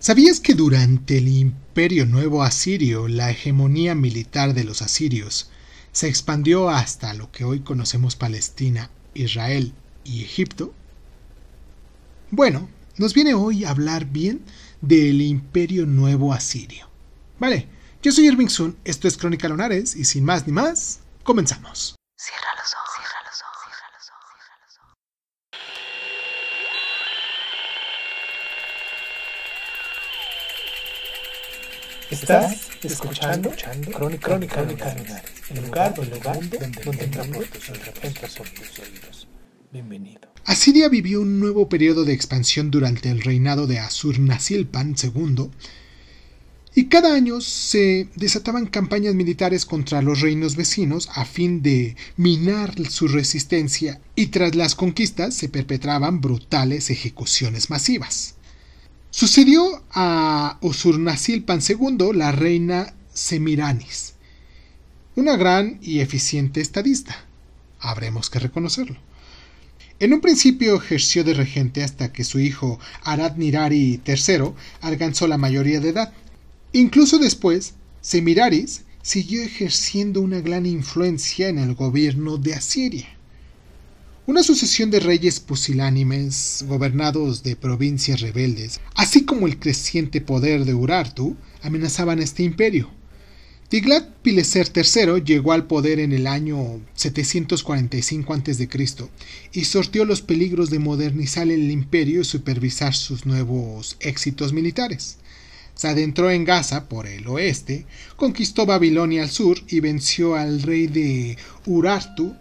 ¿Sabías que durante el Imperio Nuevo Asirio la hegemonía militar de los asirios se expandió hasta lo que hoy conocemos Palestina, Israel y Egipto? Bueno, nos viene hoy a hablar bien del Imperio Nuevo Asirio. Vale, yo soy Irving Sun, esto es Crónica Lunares y sin más ni más, comenzamos. Cierra los ojos. Estás escuchando, Crónica, Crónica, el lugar, el donde, tus oídos. Bienvenido. Asiria vivió un nuevo periodo de expansión durante el reinado de Nasilpan II, y cada año se desataban campañas militares contra los reinos vecinos a fin de minar su resistencia y tras las conquistas se perpetraban brutales ejecuciones masivas. Sucedió a Osurnasilpan II la reina Semiranis, una gran y eficiente estadista, habremos que reconocerlo. En un principio ejerció de regente hasta que su hijo Arad Nirari III alcanzó la mayoría de edad. Incluso después, Semiraris siguió ejerciendo una gran influencia en el gobierno de Asiria una sucesión de reyes pusilánimes gobernados de provincias rebeldes, así como el creciente poder de Urartu, amenazaban este imperio. Tiglat-Pileser III llegó al poder en el año 745 a.C. y sortió los peligros de modernizar el imperio y supervisar sus nuevos éxitos militares. Se adentró en Gaza por el oeste, conquistó Babilonia al sur y venció al rey de Urartu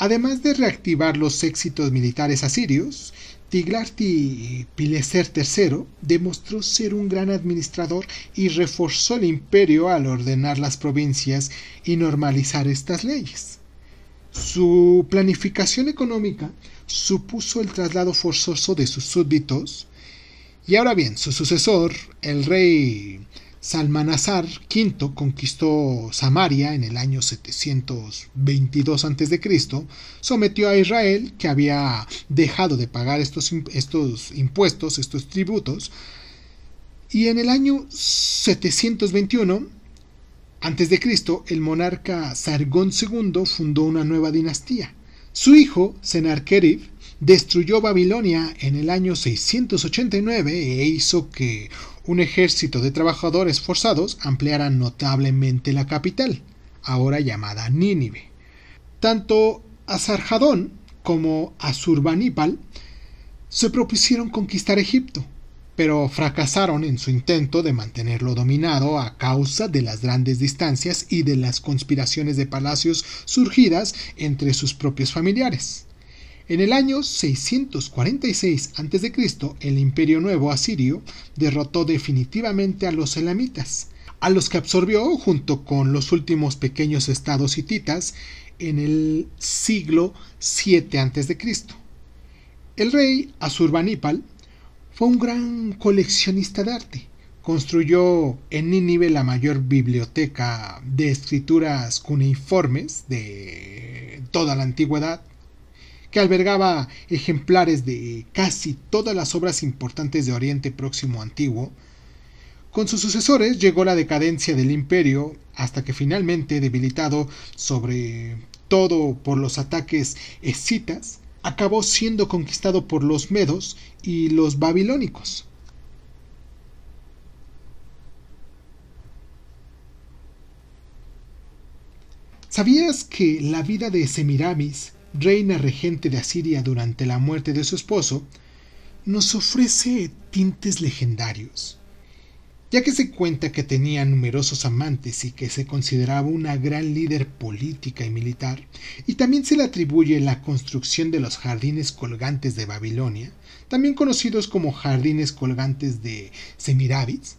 Además de reactivar los éxitos militares asirios, Tiglarti Pileser III demostró ser un gran administrador y reforzó el imperio al ordenar las provincias y normalizar estas leyes. Su planificación económica supuso el traslado forzoso de sus súbditos, y ahora bien, su sucesor, el rey Salmanasar V conquistó Samaria en el año 722 a.C., sometió a Israel, que había dejado de pagar estos, estos impuestos, estos tributos, y en el año 721 a.C., el monarca Sargón II fundó una nueva dinastía. Su hijo, Sennacherib, destruyó Babilonia en el año 689 e hizo que un ejército de trabajadores forzados ampliará notablemente la capital, ahora llamada Nínive. Tanto Asarjadón como Asurbanipal se propusieron conquistar Egipto, pero fracasaron en su intento de mantenerlo dominado a causa de las grandes distancias y de las conspiraciones de palacios surgidas entre sus propios familiares. En el año 646 a.C., el Imperio Nuevo Asirio derrotó definitivamente a los elamitas, a los que absorbió junto con los últimos pequeños estados hititas en el siglo 7 a.C. El rey Azurbanipal fue un gran coleccionista de arte. Construyó en Nínive la mayor biblioteca de escrituras cuneiformes de toda la antigüedad que albergaba ejemplares de casi todas las obras importantes de Oriente Próximo Antiguo, con sus sucesores llegó la decadencia del imperio hasta que finalmente, debilitado sobre todo por los ataques escitas, acabó siendo conquistado por los medos y los babilónicos. ¿Sabías que la vida de Semiramis reina regente de Asiria durante la muerte de su esposo, nos ofrece tintes legendarios. Ya que se cuenta que tenía numerosos amantes y que se consideraba una gran líder política y militar, y también se le atribuye la construcción de los jardines colgantes de Babilonia, también conocidos como jardines colgantes de Semiramis,